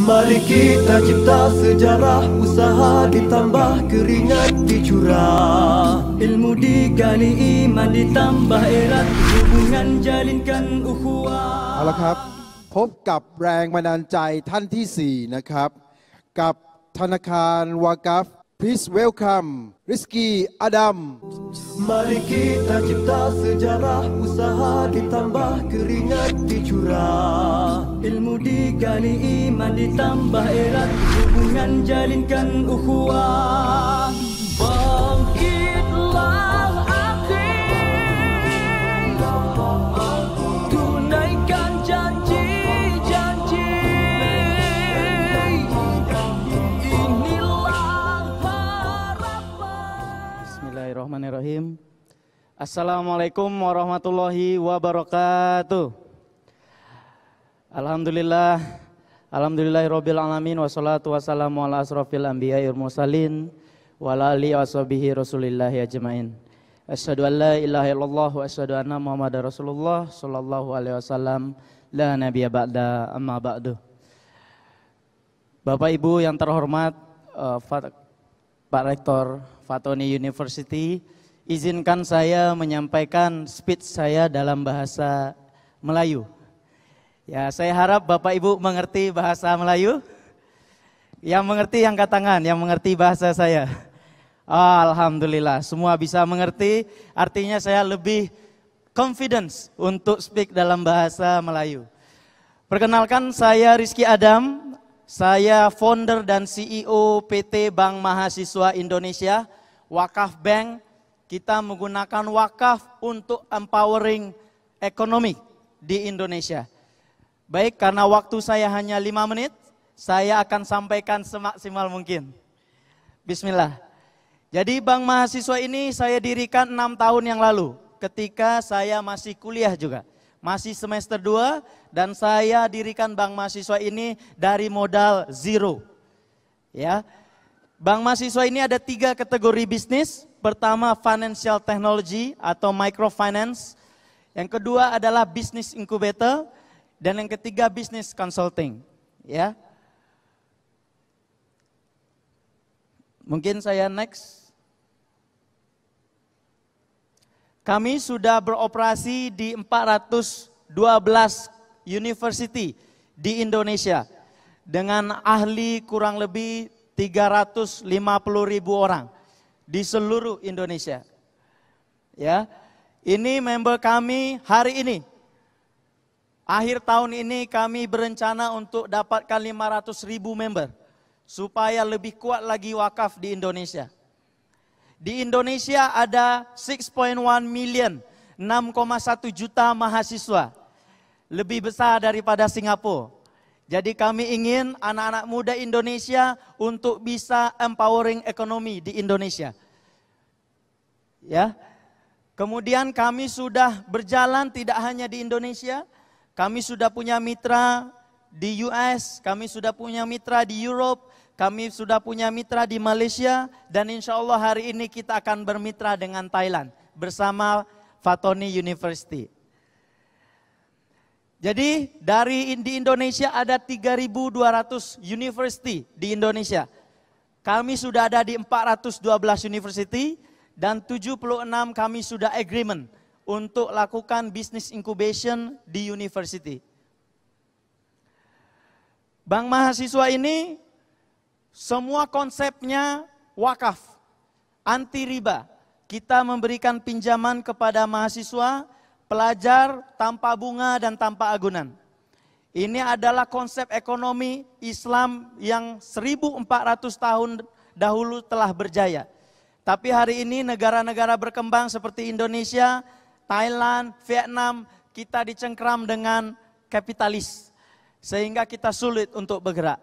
Mari kita cipta sejarah Usaha ditambah keringat dicurah Ilmu digali iman ditambah erat Hubungan jalinkan ukhuwah เอาละครับ พบกับแรงบันดาลใจ ท่านที่ 4 นะครับ กับ ธนาคารวากัฟ Please welcome Rizky Adam. Mari kita cipta sejarah, usaha ditambah keringat dicurah. Ilmu digali iman ditambah erat, hubungan jalinkan ukhuwah. Bangkit! Assalamualaikum warahmatullahi wabarakatuh. Alhamdulillah, Alhamdulillah alhamdulillahirabbil alamin wassalatu wassalamu ala asrofil anbiya'i wal mursalin wa ala alihi washabihi rasulillah ajmain. Asyhadu an la ilaha illallah wa asyhadu anna muhammadar rasulullah sallallahu alaihi wasallam la nabiyya ba'da amma ba'du. Bapak Ibu yang terhormat uh, Pak Rektor Fatoni University, izinkan saya menyampaikan speech saya dalam bahasa Melayu. Ya, saya harap Bapak Ibu mengerti bahasa Melayu. Yang mengerti yang angkat yang mengerti bahasa saya. Alhamdulillah, semua bisa mengerti. Artinya saya lebih confidence untuk speak dalam bahasa Melayu. Perkenalkan saya Rizky Adam, saya founder dan CEO PT Bank Mahasiswa Indonesia, Wakaf Bank, kita menggunakan wakaf untuk empowering ekonomi di Indonesia. Baik, karena waktu saya hanya lima menit, saya akan sampaikan semaksimal mungkin. Bismillah. Jadi Bank Mahasiswa ini saya dirikan enam tahun yang lalu ketika saya masih kuliah juga. Masih semester dua dan saya dirikan Bank Mahasiswa ini dari modal zero. Ya, Bank mahasiswa ini ada tiga kategori bisnis. Pertama financial technology atau microfinance. Yang kedua adalah bisnis incubator. Dan yang ketiga bisnis consulting. Ya. Mungkin saya next. Kami sudah beroperasi di 412 university di Indonesia dengan ahli kurang lebih 350 ribu orang di seluruh Indonesia. Ya, ini member kami hari ini. Akhir tahun ini kami berencana untuk dapatkan 500 ribu member. Supaya lebih kuat lagi wakaf di Indonesia. Di Indonesia ada 6.1 million, 6,1 juta mahasiswa. Lebih besar daripada Singapura. Jadi kami ingin anak-anak muda Indonesia untuk bisa empowering ekonomi di Indonesia. Ya. Kemudian kami sudah berjalan tidak hanya di Indonesia, kami sudah punya mitra di US, kami sudah punya mitra di Europe, kami sudah punya mitra di Malaysia, dan insya Allah hari ini kita akan bermitra dengan Thailand bersama Fatoni University. Jadi dari di Indonesia ada 3.200 university di Indonesia. Kami sudah ada di 412 university dan 76 kami sudah agreement untuk lakukan business incubation di university. Bank mahasiswa ini semua konsepnya wakaf, anti riba. Kita memberikan pinjaman kepada mahasiswa pelajar tanpa bunga dan tanpa agunan. Ini adalah konsep ekonomi Islam yang 1400 tahun dahulu telah berjaya. Tapi hari ini negara-negara berkembang seperti Indonesia, Thailand, Vietnam, kita dicengkram dengan kapitalis. Sehingga kita sulit untuk bergerak.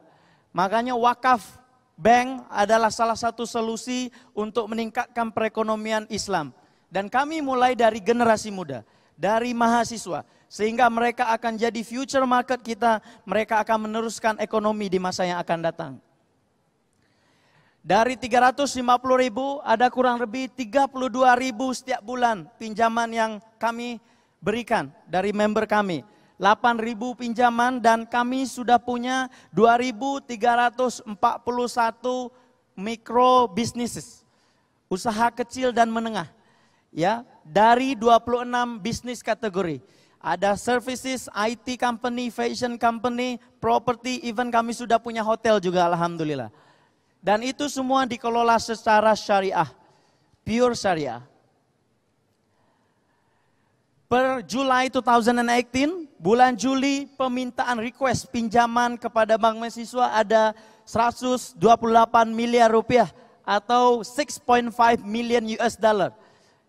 Makanya wakaf bank adalah salah satu solusi untuk meningkatkan perekonomian Islam. Dan kami mulai dari generasi muda dari mahasiswa. Sehingga mereka akan jadi future market kita, mereka akan meneruskan ekonomi di masa yang akan datang. Dari 350 ribu ada kurang lebih 32 ribu setiap bulan pinjaman yang kami berikan dari member kami. 8 ribu pinjaman dan kami sudah punya 2.341 mikro bisnis, usaha kecil dan menengah. Ya, dari 26 bisnis kategori. Ada services, IT company, fashion company, property, even kami sudah punya hotel juga alhamdulillah. Dan itu semua dikelola secara syariah, pure syariah. Per Juli 2018, bulan Juli permintaan request pinjaman kepada bank mahasiswa ada 128 miliar rupiah atau 6.5 million US dollar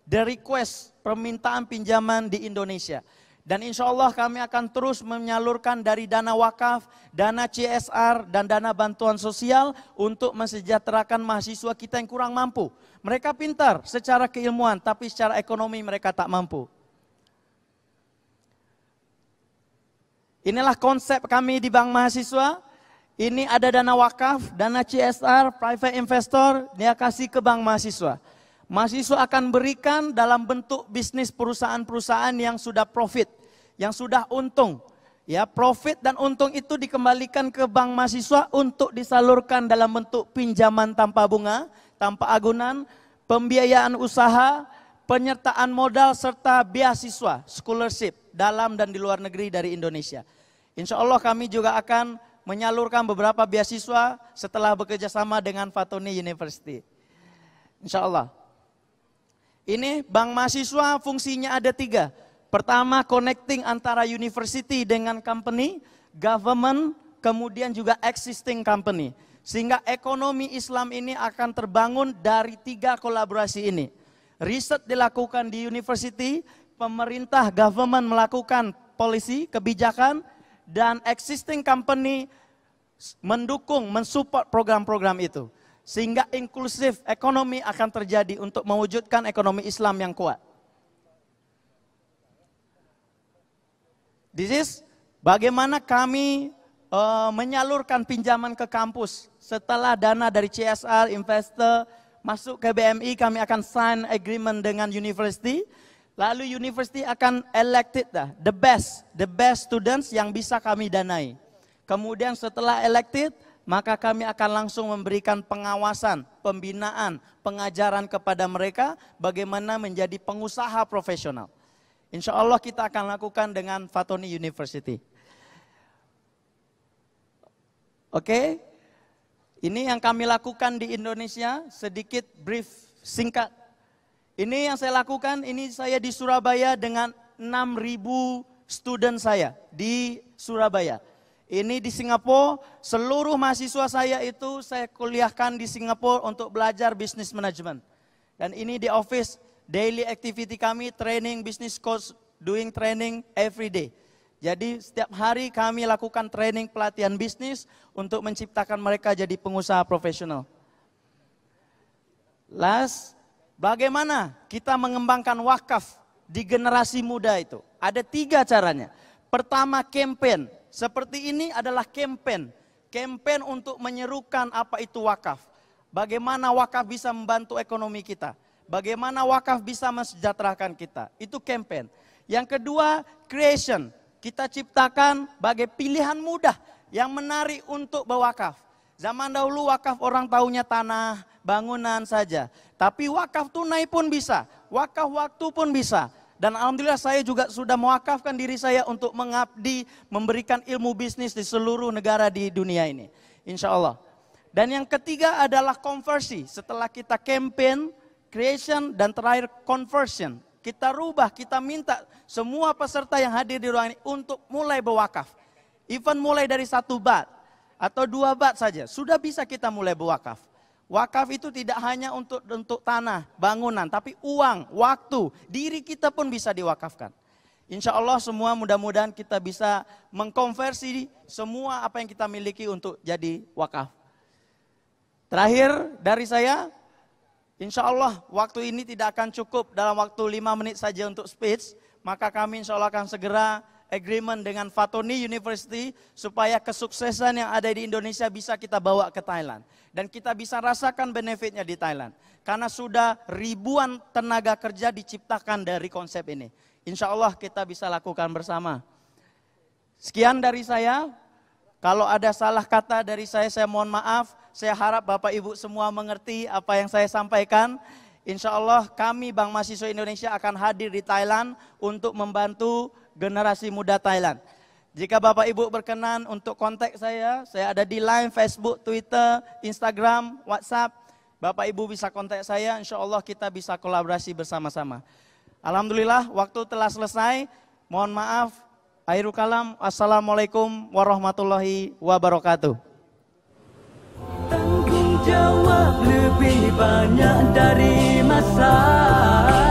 the request permintaan pinjaman di Indonesia. Dan insya Allah kami akan terus menyalurkan dari dana wakaf, dana CSR, dan dana bantuan sosial untuk mensejahterakan mahasiswa kita yang kurang mampu. Mereka pintar secara keilmuan, tapi secara ekonomi mereka tak mampu. Inilah konsep kami di Bank Mahasiswa. Ini ada dana wakaf, dana CSR, private investor, dia kasih ke Bank Mahasiswa. Mahasiswa akan berikan dalam bentuk bisnis perusahaan-perusahaan yang sudah profit, yang sudah untung. Ya, profit dan untung itu dikembalikan ke bank mahasiswa untuk disalurkan dalam bentuk pinjaman tanpa bunga, tanpa agunan, pembiayaan usaha, penyertaan modal serta beasiswa, scholarship dalam dan di luar negeri dari Indonesia. Insya Allah kami juga akan menyalurkan beberapa beasiswa setelah bekerjasama dengan Fatoni University. Insya Allah. Ini bank mahasiswa fungsinya ada tiga. Pertama, connecting antara university dengan company, government, kemudian juga existing company. Sehingga ekonomi Islam ini akan terbangun dari tiga kolaborasi ini. Riset dilakukan di university, pemerintah government melakukan polisi, kebijakan, dan existing company mendukung, mensupport program-program itu sehingga inklusif ekonomi akan terjadi untuk mewujudkan ekonomi Islam yang kuat. This is bagaimana kami uh, menyalurkan pinjaman ke kampus setelah dana dari CSR investor masuk ke BMI kami akan sign agreement dengan university lalu university akan elected dah the best the best students yang bisa kami danai. Kemudian setelah elected maka kami akan langsung memberikan pengawasan, pembinaan, pengajaran kepada mereka bagaimana menjadi pengusaha profesional. Insya Allah kita akan lakukan dengan Fatoni University. Oke, ini yang kami lakukan di Indonesia, sedikit brief, singkat. Ini yang saya lakukan, ini saya di Surabaya dengan 6.000 student saya di Surabaya ini di Singapura, seluruh mahasiswa saya itu saya kuliahkan di Singapura untuk belajar bisnis manajemen. Dan ini di office daily activity kami training business course doing training every day. Jadi setiap hari kami lakukan training pelatihan bisnis untuk menciptakan mereka jadi pengusaha profesional. Last, bagaimana kita mengembangkan wakaf di generasi muda itu? Ada tiga caranya. Pertama, campaign. Seperti ini adalah kampanye, kampanye untuk menyerukan apa itu wakaf. Bagaimana wakaf bisa membantu ekonomi kita? Bagaimana wakaf bisa mensejahterakan kita? Itu kampanye. Yang kedua, creation. Kita ciptakan sebagai pilihan mudah yang menarik untuk berwakaf. Zaman dahulu wakaf orang tahunya tanah, bangunan saja. Tapi wakaf tunai pun bisa, wakaf waktu pun bisa. Dan alhamdulillah saya juga sudah mewakafkan diri saya untuk mengabdi, memberikan ilmu bisnis di seluruh negara di dunia ini. Insya Allah. Dan yang ketiga adalah konversi. Setelah kita campaign, creation, dan terakhir conversion. Kita rubah, kita minta semua peserta yang hadir di ruang ini untuk mulai berwakaf. Even mulai dari satu bat atau dua bat saja, sudah bisa kita mulai berwakaf. Wakaf itu tidak hanya untuk untuk tanah, bangunan, tapi uang, waktu, diri kita pun bisa diwakafkan. Insya Allah semua mudah-mudahan kita bisa mengkonversi semua apa yang kita miliki untuk jadi wakaf. Terakhir dari saya, insya Allah waktu ini tidak akan cukup dalam waktu lima menit saja untuk speech. Maka kami insya Allah akan segera agreement dengan Fatoni University supaya kesuksesan yang ada di Indonesia bisa kita bawa ke Thailand. Dan kita bisa rasakan benefitnya di Thailand. Karena sudah ribuan tenaga kerja diciptakan dari konsep ini. Insya Allah kita bisa lakukan bersama. Sekian dari saya. Kalau ada salah kata dari saya, saya mohon maaf. Saya harap Bapak Ibu semua mengerti apa yang saya sampaikan. Insya Allah kami Bank Mahasiswa Indonesia akan hadir di Thailand untuk membantu generasi muda Thailand. Jika Bapak Ibu berkenan untuk kontak saya, saya ada di line, Facebook, Twitter, Instagram, WhatsApp. Bapak Ibu bisa kontak saya, insya Allah kita bisa kolaborasi bersama-sama. Alhamdulillah waktu telah selesai, mohon maaf. Akhirul kalam, Assalamualaikum warahmatullahi wabarakatuh jawab lebih banyak dari masa